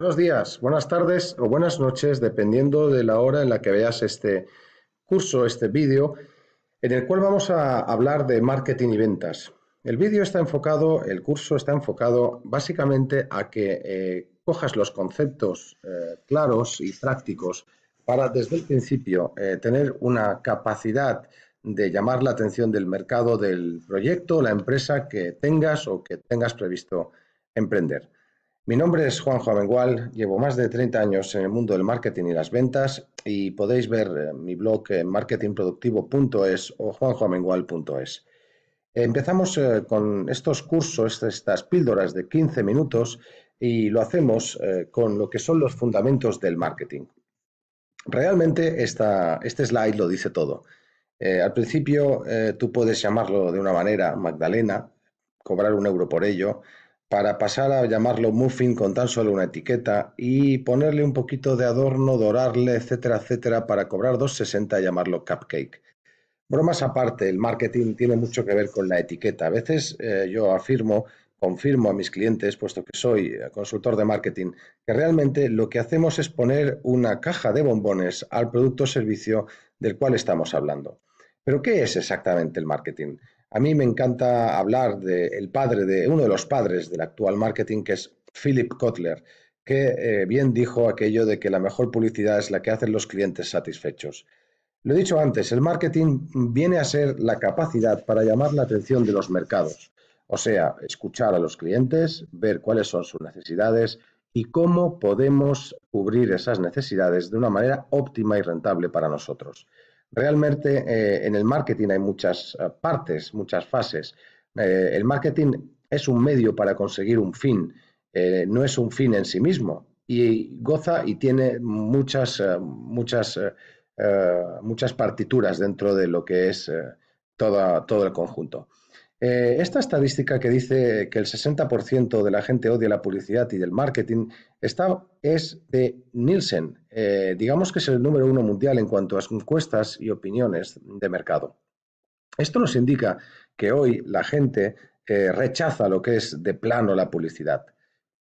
Buenos días, buenas tardes o buenas noches, dependiendo de la hora en la que veas este curso, este vídeo, en el cual vamos a hablar de marketing y ventas. El vídeo está enfocado, el curso está enfocado básicamente a que eh, cojas los conceptos eh, claros y prácticos para desde el principio eh, tener una capacidad de llamar la atención del mercado, del proyecto, la empresa que tengas o que tengas previsto emprender. Mi nombre es Juanjo Amengual, llevo más de 30 años en el mundo del marketing y las ventas y podéis ver eh, mi blog en marketingproductivo.es o juanjoamengual.es. Empezamos eh, con estos cursos, estas píldoras de 15 minutos y lo hacemos eh, con lo que son los fundamentos del marketing. Realmente este slide lo dice todo. al principio tú puedes llamarlo de una manera, Magdalena, cobrar un euro por ello, para pasar a llamarlo muffin con tan solo una etiqueta y ponerle un poquito de adorno, dorarle, etcétera, etcétera, para cobrar 2,60 y llamarlo cupcake. Bromas aparte, el marketing tiene mucho que ver con la etiqueta. A veces eh, yo afirmo, confirmo a mis clientes, puesto que soy eh, consultor de marketing, que realmente lo que hacemos es poner una caja de bombones al producto o servicio del cual estamos hablando. Pero ¿qué es exactamente el marketing? A mí me encanta hablar de de padre de uno de los padres del actual marketing, que es Philip Kotler, que eh, bien dijo aquello de que la mejor publicidad es la que hacen los clientes satisfechos. Lo he dicho antes, el marketing viene a ser la capacidad para llamar la atención de los mercados, o sea, escuchar a los clientes, ver cuáles son sus necesidades y cómo podemos cubrir esas necesidades de una manera óptima y rentable para nosotros. Realmente eh, en el marketing hay muchas eh, partes, muchas fases. Eh, el marketing es un medio para conseguir un fin, no es un fin en sí mismo. Y goza y tiene muchas, muchas, muchas partituras dentro de lo que es todo el conjunto. Eh, esta estadística que dice que el 60% de la gente odia la publicidad y del marketing, es de Nielsen. Eh, digamos que es el número uno mundial en cuanto a encuestas y opiniones de mercado. Esto nos indica que hoy la gente eh, rechaza lo que es de plano la publicidad.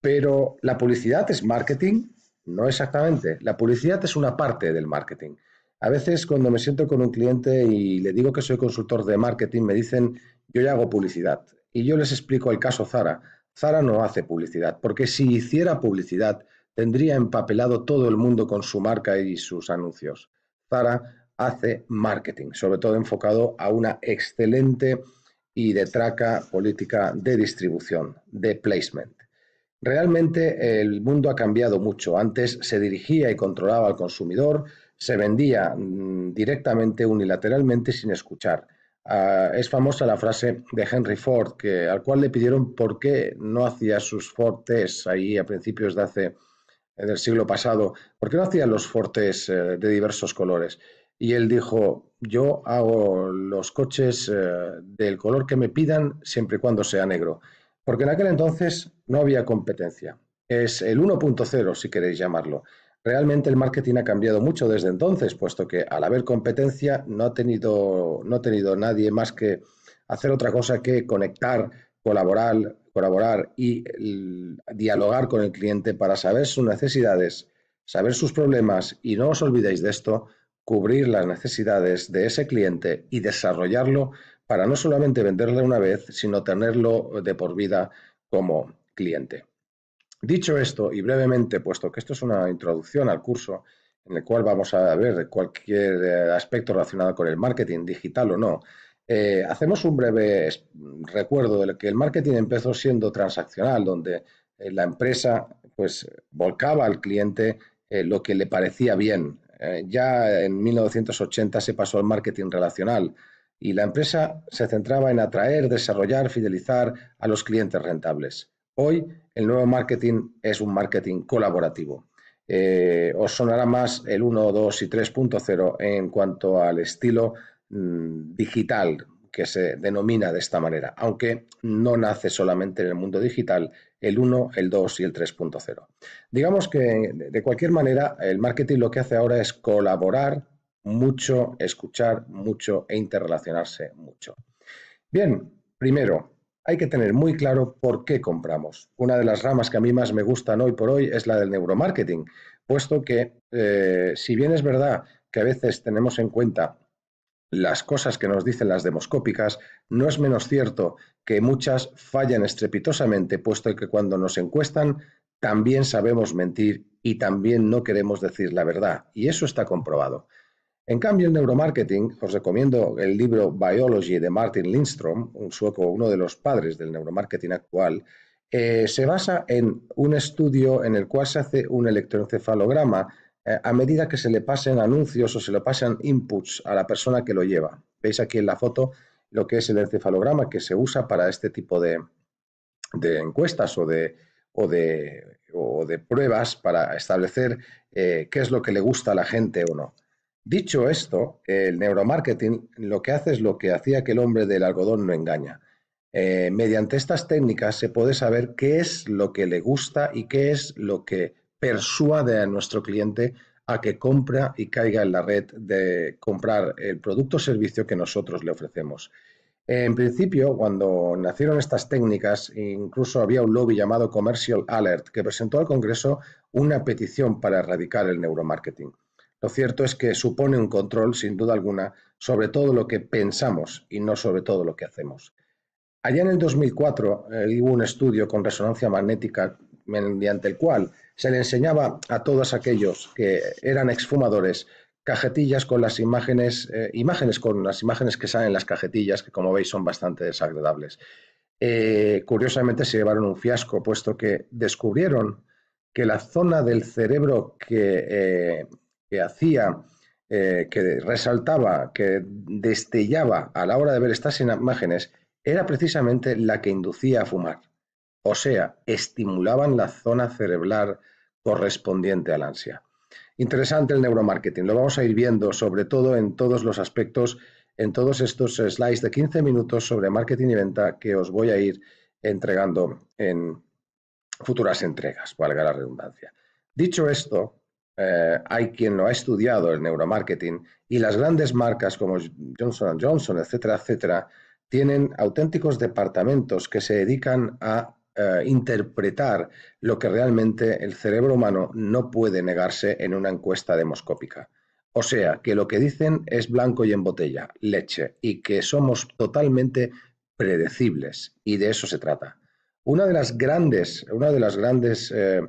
Pero la publicidad es marketing, no exactamente. La publicidad es una parte del marketing. A veces cuando me siento con un cliente y le digo que soy consultor de marketing, me dicen, yo ya hago publicidad. Y yo les explico el caso Zara. Zara no hace publicidad, porque si hiciera publicidad, tendría empapelado todo el mundo con su marca y sus anuncios. Zara hace marketing, sobre todo enfocado a una excelente y de traca política de distribución, de placement. Realmente el mundo ha cambiado mucho. Antes se dirigía y controlaba al consumidor, se vendía mm, directamente, unilateralmente, sin escuchar. Ah, es famosa la frase de Henry Ford, que, al cual le pidieron por qué no hacía sus fortes ahí a principios de hace, eh, del siglo pasado, por qué no hacía los fortes eh, de diversos colores. Y él dijo, yo hago los coches eh, del color que me pidan siempre y cuando sea negro, porque en aquel entonces no había competencia. Es el 1.0, si queréis llamarlo. Realmente el marketing ha cambiado mucho desde entonces, puesto que al haber competencia no ha tenido, no tenido nadie más que hacer otra cosa que conectar, colaborar, colaborar y dialogar con el cliente para saber sus necesidades, saber sus problemas y no os olvidéis de esto, cubrir las necesidades de ese cliente y desarrollarlo para no solamente venderle una vez, sino tenerlo de por vida como cliente. Dicho esto, y brevemente, puesto que esto es una introducción al curso, en el cual vamos a ver cualquier eh, aspecto relacionado con el marketing, digital o no, eh, hacemos un breve recuerdo de que el marketing empezó siendo transaccional, donde eh, la empresa pues volcaba al cliente lo que le parecía bien. ya en 1980 se pasó al marketing relacional y la empresa se centraba en atraer, desarrollar, fidelizar a los clientes rentables. Hoy el nuevo marketing es un marketing colaborativo. Eh, os sonará más el 1, 2 y 3.0 en cuanto al estilo mm, digital que se denomina de esta manera, aunque no nace solamente en el mundo digital el 1, el 2 y el 3.0. Digamos que de cualquier manera el marketing lo que hace ahora es colaborar mucho, escuchar mucho e interrelacionarse mucho. Bien, primero, hay que tener muy claro por qué compramos. Una de las ramas que a mí más me gustan hoy por hoy es la del neuromarketing, puesto que eh, si bien es verdad que a veces tenemos en cuenta las cosas que nos dicen las demoscópicas, no es menos cierto que muchas fallan estrepitosamente, puesto que cuando nos encuestan también sabemos mentir y también no queremos decir la verdad, y eso está comprobado. En cambio, el neuromarketing, os recomiendo el libro Biology de Martin Lindstrom, un sueco, uno de los padres del neuromarketing actual, eh, se basa en un estudio en el cual se hace un electroencefalograma eh, a medida que se le pasen anuncios o se le pasan inputs a la persona que lo lleva. Veis aquí en la foto lo que es el encefalograma que se usa para este tipo de, encuestas o de, pruebas para establecer eh, qué es lo que le gusta a la gente o no. Dicho esto, el neuromarketing lo que hace es lo que hacía que el hombre del algodón no engaña. Eh, mediante estas técnicas se puede saber qué es lo que le gusta y qué es lo que persuade a nuestro cliente a que compra y caiga en la red de comprar el producto o servicio que nosotros le ofrecemos. En principio, cuando nacieron estas técnicas, incluso había un lobby llamado Commercial Alert que presentó al Congreso una petición para erradicar el neuromarketing. Lo cierto es que supone un control, sin duda alguna, sobre todo lo que pensamos y no sobre todo lo que hacemos. Allá en el 2004 eh, hubo un estudio con resonancia magnética mediante el cual se le enseñaba a todos aquellos que eran exfumadores cajetillas con las imágenes, eh, imágenes con las imágenes que salen en las cajetillas, que como veis son bastante desagradables. Eh, curiosamente se llevaron un fiasco, puesto que descubrieron que la zona del cerebro que que hacía, eh, que resaltaba, que destellaba a la hora de ver estas imágenes, era precisamente la que inducía a fumar. O sea, estimulaban la zona cerebral correspondiente al ansia. Interesante el neuromarketing, lo vamos a ir viendo sobre todo en todos los aspectos, en todos estos slides de 15 minutos sobre marketing y venta que os voy a ir entregando en futuras entregas, valga la redundancia. Dicho esto, eh, hay quien lo ha estudiado, el neuromarketing, y las grandes marcas como Johnson Johnson, etcétera, etcétera, tienen auténticos departamentos que se dedican a eh, interpretar lo que realmente el cerebro humano no puede negarse en una encuesta demoscópica. O sea, que lo que dicen es blanco y en botella, leche, y que somos totalmente predecibles, y de eso se trata. Una de las grandes, una de las grandes eh,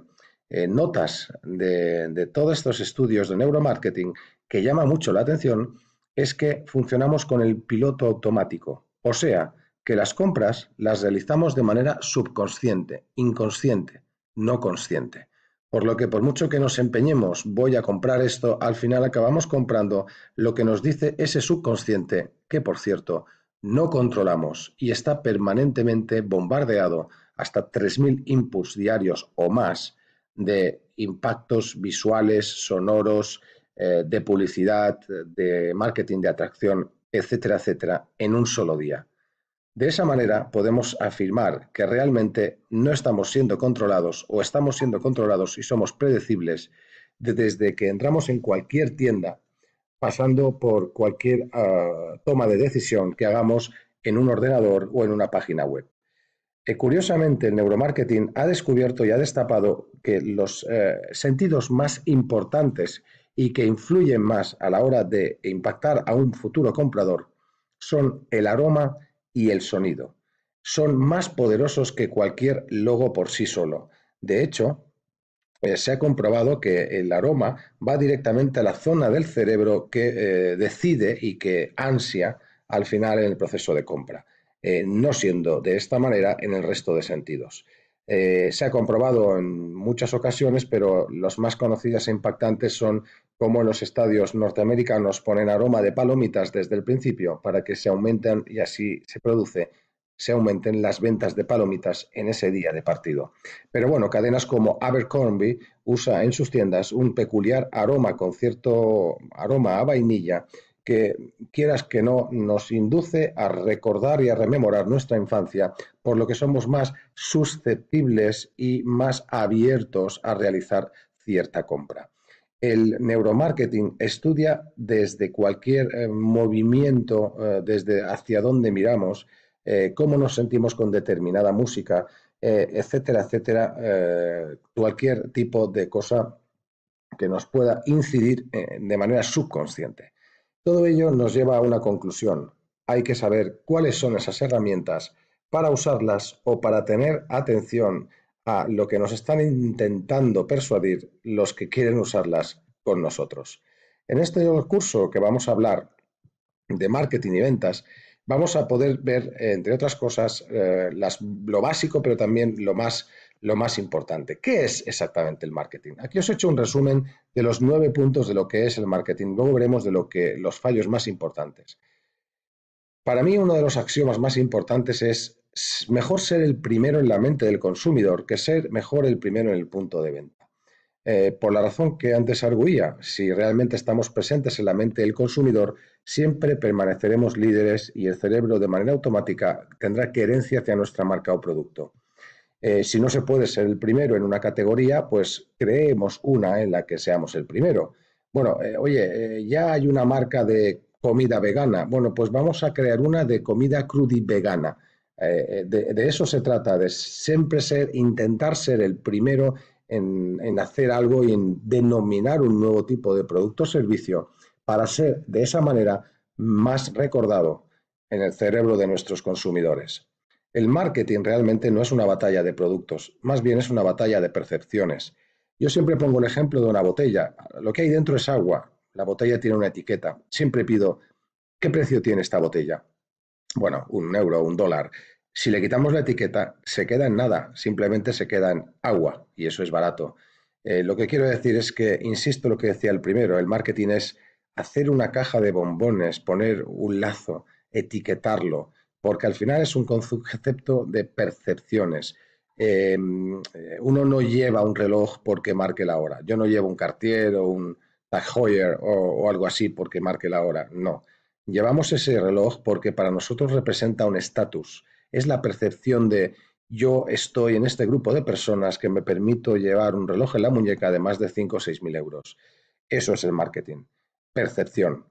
eh, notas de, de, todos estos estudios de neuromarketing que llama mucho la atención es que funcionamos con el piloto automático, o sea, que las compras las realizamos de manera subconsciente, inconsciente, no consciente. Por lo que por mucho que nos empeñemos, voy a comprar esto, al final acabamos comprando lo que nos dice ese subconsciente, que por cierto, no controlamos y está permanentemente bombardeado hasta 3.000 inputs diarios o más de impactos visuales, sonoros, eh, de publicidad, de marketing de atracción, etcétera, etcétera, en un solo día. De esa manera podemos afirmar que realmente no estamos siendo controlados o estamos siendo controlados y somos predecibles desde que entramos en cualquier tienda, pasando por cualquier ah, toma de decisión que hagamos en un ordenador o en una página web curiosamente, el neuromarketing ha descubierto y ha destapado que los eh, sentidos más importantes y que influyen más a la hora de impactar a un futuro comprador son el aroma y el sonido. Son más poderosos que cualquier logo por sí solo. De hecho, eh, se ha comprobado que el aroma va directamente a la zona del cerebro que eh, decide y que ansia al final en el proceso de compra. Eh, no siendo de esta manera en el resto de sentidos. Eh, se ha comprobado en muchas ocasiones, pero los más conocidas e impactantes son cómo en los estadios norteamericanos ponen aroma de palomitas desde el principio para que se aumenten y así se produce se aumenten las ventas de palomitas en ese día de partido. Pero bueno, cadenas como Abercrombie usa en sus tiendas un peculiar aroma con cierto aroma a vainilla que quieras que no nos induce a recordar y a rememorar nuestra infancia, por lo que somos más susceptibles y más abiertos a realizar cierta compra. El neuromarketing estudia desde cualquier eh, movimiento, eh, desde hacia dónde miramos, eh, cómo nos sentimos con determinada música, etcétera, etcétera, cualquier tipo de cosa que nos pueda incidir de manera subconsciente. Todo ello nos lleva a una conclusión. Hay que saber cuáles son esas herramientas para usarlas o para tener atención a lo que nos están intentando persuadir los que quieren usarlas con nosotros. En este curso que vamos a hablar de marketing y ventas, vamos a poder ver, eh, entre otras cosas, eh, lo básico, pero también lo más, lo más importante. ¿Qué es exactamente el marketing? Aquí os he hecho un resumen de los nueve puntos de lo que es el marketing. Luego veremos de lo que, los fallos más importantes. Para mí, uno de los axiomas más importantes es mejor ser el primero en la mente del consumidor que ser mejor el primero en el punto de venta. Eh, por la razón que antes arguía, si realmente estamos presentes en la mente del consumidor, siempre permaneceremos líderes y el cerebro de manera automática tendrá herencia hacia nuestra marca o producto. Eh, si no se puede ser el primero en una categoría, pues creemos una en la que seamos el primero. Bueno, eh, oye, ya hay una marca de comida vegana. Bueno, pues vamos a crear una de comida crudi vegana. de, de, eso se trata, de siempre ser, intentar ser el primero en, hacer algo y en denominar un nuevo tipo de producto o servicio para ser de esa manera más recordado en el cerebro de nuestros consumidores. El marketing realmente no es una batalla de productos, más bien es una batalla de percepciones. Yo siempre pongo el ejemplo de una botella. Lo que hay dentro es agua. La botella tiene una etiqueta. Siempre pido, ¿qué precio tiene esta botella? Bueno, un euro, un dólar. Si le quitamos la etiqueta, se queda en nada, simplemente se queda en agua y eso es barato. Eh, lo que quiero decir es que, insisto lo que decía el primero, el marketing es hacer una caja de bombones, poner un lazo, etiquetarlo, porque al final es un concepto de percepciones. Em, eh, uno no lleva un reloj porque marque la hora. Yo no llevo un Cartier o un Tag Heuer o algo así porque marque la hora. No. Llevamos ese reloj porque para nosotros representa un estatus es la percepción de yo estoy en este grupo de personas que me permito llevar un reloj en la muñeca de más de 5 o 6 mil euros. Eso es el marketing. Percepción.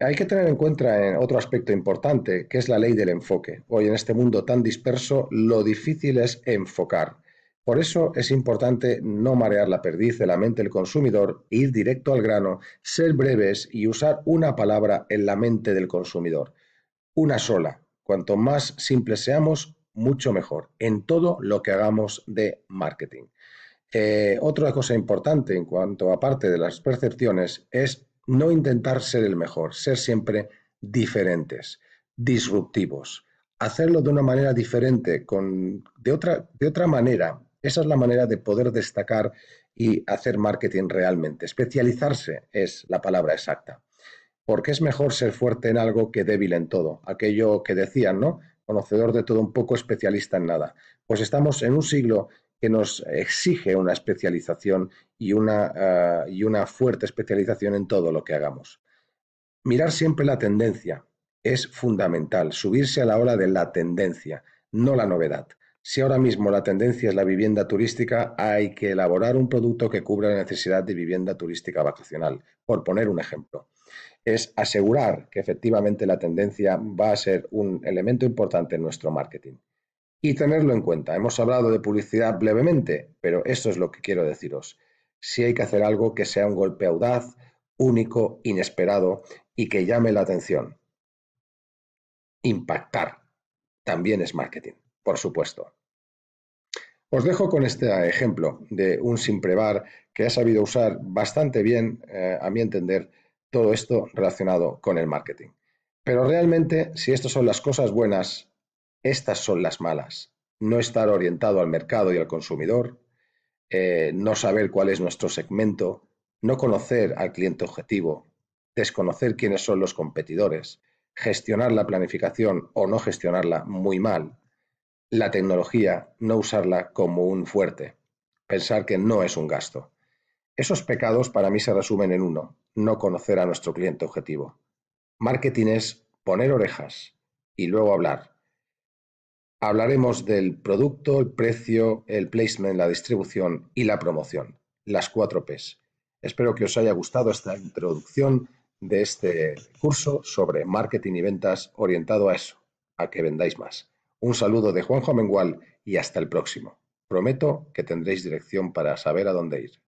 Hay que tener en cuenta eh, otro aspecto importante, que es la ley del enfoque. Hoy en este mundo tan disperso, lo difícil es enfocar. Por eso es importante no marear la perdiz de la mente del consumidor, ir directo al grano, ser breves y usar una palabra en la mente del consumidor. Una sola, Cuanto más simples seamos, mucho mejor en todo lo que hagamos de marketing. Eh, otra cosa importante en cuanto a parte de las percepciones es no intentar ser el mejor, ser siempre diferentes, disruptivos, hacerlo de una manera diferente, con, de, otra, de otra manera. Esa es la manera de poder destacar y hacer marketing realmente. Especializarse es la palabra exacta porque es mejor ser fuerte en algo que débil en todo. Aquello que decían, ¿no? Conocedor de todo un poco, especialista en nada. Pues estamos en un siglo que nos exige una especialización y una, eh, y una fuerte especialización en todo lo que hagamos. Mirar siempre la tendencia es fundamental, subirse a la ola de la tendencia, no la novedad. Si ahora mismo la tendencia es la vivienda turística, hay que elaborar un producto que cubra la necesidad de vivienda turística vacacional, por poner un ejemplo es asegurar que efectivamente la tendencia va a ser un elemento importante en nuestro marketing. Y tenerlo en cuenta. Hemos hablado de publicidad brevemente, pero esto es lo que quiero deciros. Si hay que hacer algo que sea un golpe audaz, único, inesperado y que llame la atención. Impactar también es marketing, por supuesto. Os dejo con este ejemplo de un Simprebar que ha sabido usar bastante bien, eh, a mi entender, todo esto relacionado con el marketing. Pero realmente, si estas son las cosas buenas, estas son las malas. No estar orientado al mercado y al consumidor, eh, no saber cuál es nuestro segmento, no conocer al cliente objetivo, desconocer quiénes son los competidores, gestionar la planificación o no gestionarla muy mal, la tecnología, no usarla como un fuerte, pensar que no es un gasto. Esos pecados para mí se resumen en uno, no conocer a nuestro cliente objetivo. Marketing es poner orejas y luego hablar. Hablaremos del producto, el precio, el placement, la distribución y la promoción, las cuatro Ps. Espero que os haya gustado esta introducción de este curso sobre marketing y ventas orientado a eso, a que vendáis más. Un saludo de Juanjo Mengual y hasta el próximo. Prometo que tendréis dirección para saber a dónde ir.